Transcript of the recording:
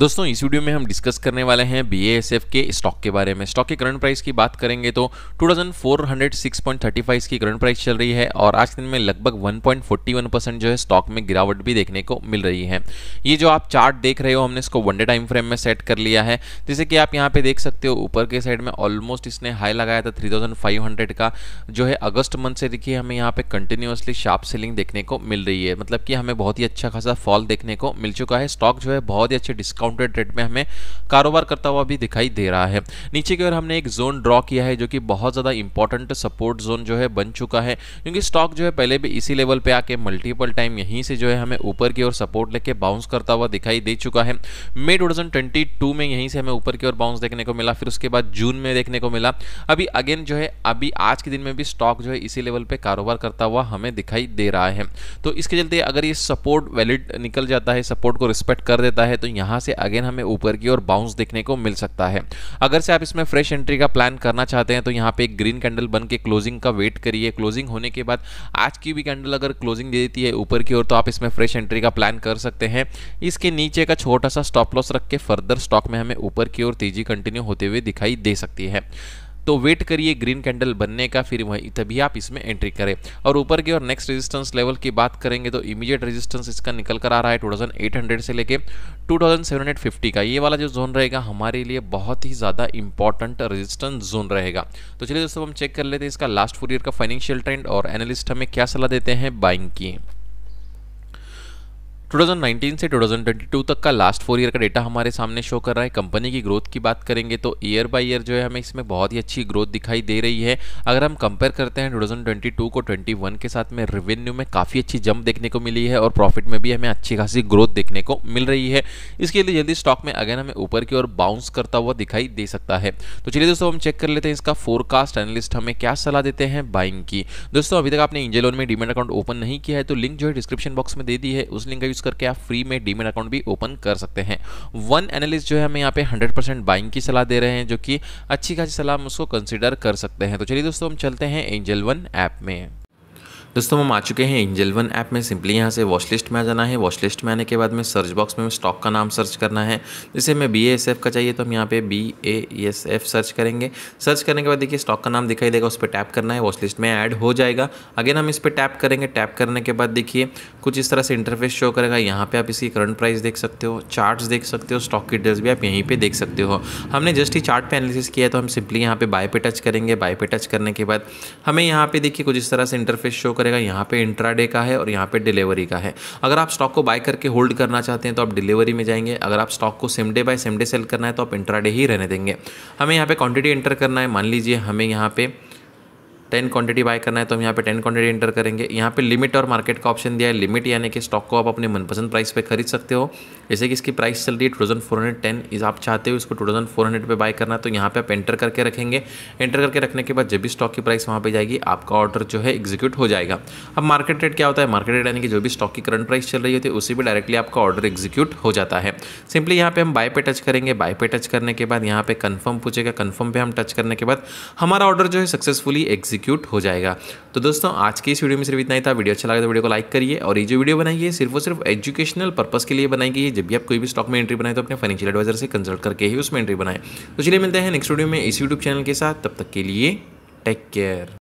दोस्तों इस वीडियो में हम डिस्कस करने वाले हैं बी के स्टॉक के बारे में स्टॉक के करंट प्राइस की बात करेंगे तो 2406.35 की करंट प्राइस चल रही है और आज के दिन में लगभग 1.41 परसेंट जो है स्टॉक में गिरावट भी देखने को मिल रही है ये जो आप चार्ट देख रहे हो हमने इसको वनडे टाइम फ्रेम में सेट कर लिया है जैसे कि आप यहाँ पे देख सकते हो ऊपर के साइड में ऑलमोस्ट इसने हाई लगाया था थ्री का जो है अगस्त मंथ से देखिए हमें यहाँ पे कंटिन्यूसली शार्प सेलिंग देखने को मिल रही है मतलब कि हमें बहुत ही अच्छा खासा फॉल देखने को मिल चुका है स्टॉक जो है बहुत ही अच्छे डिस्काउंट डिस्काउंटेड रेट में हमें कारोबार करता हुआ भी दिखाई दे रहा है नीचे की ओर हमने एक जोन ड्रॉ किया है जो कि बहुत ज़्यादा इंपॉर्टेंट सपोर्ट जोन जो है बन चुका है क्योंकि स्टॉक जो है पहले भी इसी लेवल पर आके मल्टीपल टाइम यहीं से जो है हमें ऊपर की ओर सपोर्ट लेके बाउंस करता हुआ दिखाई दे चुका है मे टू में यहीं से हमें ऊपर की ओर बाउंस देखने को मिला फिर उसके बाद जून में देखने को मिला अभी अगेन जो है अभी आज के दिन में भी स्टॉक जो है इसी लेवल पे कारोबार करता हुआ हमें दिखाई दे रहा है तो इसके चलते अगर ये सपोर्ट वैलिड निकल जाता है सपोर्ट को रिस्पेक्ट कर देता है तो यहाँ से अगेन हमें ऊपर की ओर बाउंस देखने को मिल सकता है अगर से आप इसमें फ्रेश एंट्री का प्लान करना चाहते हैं तो यहाँ पे एक ग्रीन कैंडल बन के क्लोजिंग का वेट करिए क्लोजिंग होने के बाद आज की भी कैंडल अगर क्लोजिंग दे देती है ऊपर की ओर तो आप इसमें फ्रेश एंट्री का प्लान कर सकते हैं इसके नीचे का छोटा सा स्टॉप लॉस रख के फर्दर स्टॉक में हमें ऊपर की ओर तेजी कंटिन्यू होते हुए दिखाई दे सकती है तो वेट करिए ग्रीन कैंडल बनने का फिर वहीं तभी आप इसमें एंट्री करें और ऊपर की और नेक्स्ट रेजिस्टेंस लेवल की बात करेंगे तो इमीडिएट रेजिस्टेंस इसका निकल कर आ रहा है 2800 से लेके 2750 का ये वाला जो जोन रहेगा हमारे लिए बहुत ही ज़्यादा इंपॉर्टेंट रेजिस्टेंस जोन रहेगा तो चलिए दोस्तों हम चेक कर लेते हैं इसका लास्ट फोर ईयर का फाइनेंशियल ट्रेंड और एनालिस्ट हमें क्या सलाह देते हैं बाइंग की 2019 से 2022 तक का लास्ट फोर ईयर का डेटा हमारे सामने शो कर रहा है कंपनी की ग्रोथ की बात करेंगे तो ईयर बाय ईयर जो है हमें इसमें बहुत ही अच्छी ग्रोथ दिखाई दे रही है अगर हम कंपेयर करते हैं 2022 को 21 के साथ में रेवेन्यू में काफ़ी अच्छी जंप देखने को मिली है और प्रॉफिट में भी हमें अच्छी खासी ग्रोथ देखने को मिल रही है इसके लिए जल्दी स्टॉक में अगेन हमें ऊपर की ओर बाउंस करता हुआ दिखाई दे सकता है तो चलिए दोस्तों हम चेक कर लेते हैं इसका फोरकास्ट एनालिस्ट हमें क्या सलाह देते हैं बाइंग की दोस्तों अभी तक आपने इंजेलोन में डिमेंट अकाउंट ओपन नहीं किया है तो लिंक जो है डिस्क्रिप्शन बॉक्स में दे दी है उस लिंक का यूज़ करके आप फ्री में डीमेट अकाउंट भी ओपन कर सकते हैं वन एनालिस्ट जो है हमें यहाँ पे 100% बाइंग की सलाह दे रहे हैं जो कि अच्छी खासी सलाह हम उसको कंसिडर कर सकते हैं तो चलिए दोस्तों हम चलते हैं एंजल वन ऐप में दोस्तों हम आ चुके हैं एंजल वन ऐप में सिंपली यहाँ से वॉच लिस्ट में आ जाना है वॉच लिस्ट में आने के बाद में सर्च बॉक्स में स्टॉक का नाम सर्च करना है जैसे हमें बी एस एफ का चाहिए तो हम यहाँ पे B A S F search करेंगे सर्च करने के बाद देखिए स्टॉक का नाम दिखाई देगा उस पर टैप करना है वॉच लिस्ट में ऐड हो जाएगा अगेन हम इस पर टैप करेंगे टैप करने के बाद देखिए कुछ इस तरह से इंटरफेस शो करेगा यहाँ पर आप इसकी करंट प्राइस देख सकते हो चार्ट देख सकते हो स्टॉक की डिटेल्स भी आप यहीं पर देख सकते हो हमने जस्ट ही चार्ट एनालिसिस किया है तो हम सिंपली यहाँ पर बाय पे टच करेंगे बाय पे टच करने के बाद हमें यहाँ पर देखिए कुछ इस तरह से इंटरफेस शो करेगा यहाँ पे इंट्राडे का है और यहाँ पे डिलीवरी का है अगर आप स्टॉक को बाय करके होल्ड करना चाहते हैं तो आप डिलीवरी में जाएंगे अगर आप स्टॉक को same day buy same day sell करना है तो आप इंट्राडे ही रहने देंगे हमें यहाँ पे क्वांटिटी एंटर करना है मान लीजिए हमें यहाँ पर टेन क्वांटिटी बाय करना है तो हम यहाँ पे टेन क्वांटिटी एंटर करेंगे यहाँ पे लिमिट और मार्केट का ऑप्शन दिया है लिमिट यानी कि स्टॉक को आप अपने मनपसंद प्राइस पे खरीद सकते हो जैसे कि इसकी प्राइस चल रही है two thousand four hundred ten इस आप चाहते हो इसको टू थाउजेंड फोर हंड्रेड पर बाय करना तो यहाँ पर आप एंटर करके रखेंगे एंटर करके रखने के बाद जब भी स्टॉक की प्राइस वहाँ पर जाएगी आपका ऑर्डर जो है एग्जीक्यूट हो जाएगा अब मार्केट रेट क्या होता है मार्केट रेट यानी कि जो भी स्टॉक की करंट प्राइस चल रही होती है उसी पर डायरेक्टली आपका ऑर्डर एग्जीक्यूट हो जाता है सिंपली यहाँ पर हम बाय पे टच करेंगे बाय पे टच करने के बाद यहाँ पे कन्फर्म पूछेगा कन्फर्म पे हम टच करने के बाद हमारा ऑर्डर जो है सक्सेसफुली एग्जीक्यूट एग्जीक्यूट हो जाएगा तो दोस्तों आज के इस वीडियो में सिर्फ इतना ही था वीडियो अच्छा लगा तो वीडियो को लाइक करिए और ये जो वीडियो बनाई है सिर्फ और सिर्फ एजुकेशनल पर्पस के लिए बनाई गई है जब भी आप कोई भी स्टॉक में एंट्री बनाए तो अपने फाइनेंशियल एडवाइजर से कंसल्ट करके ही उसमें एंट्री बनाए तो चलिए मिलते हैं नेक्स्ट वीडियो में इस यूट्यूब चैनल के साथ तब तक के लिए टेक केयर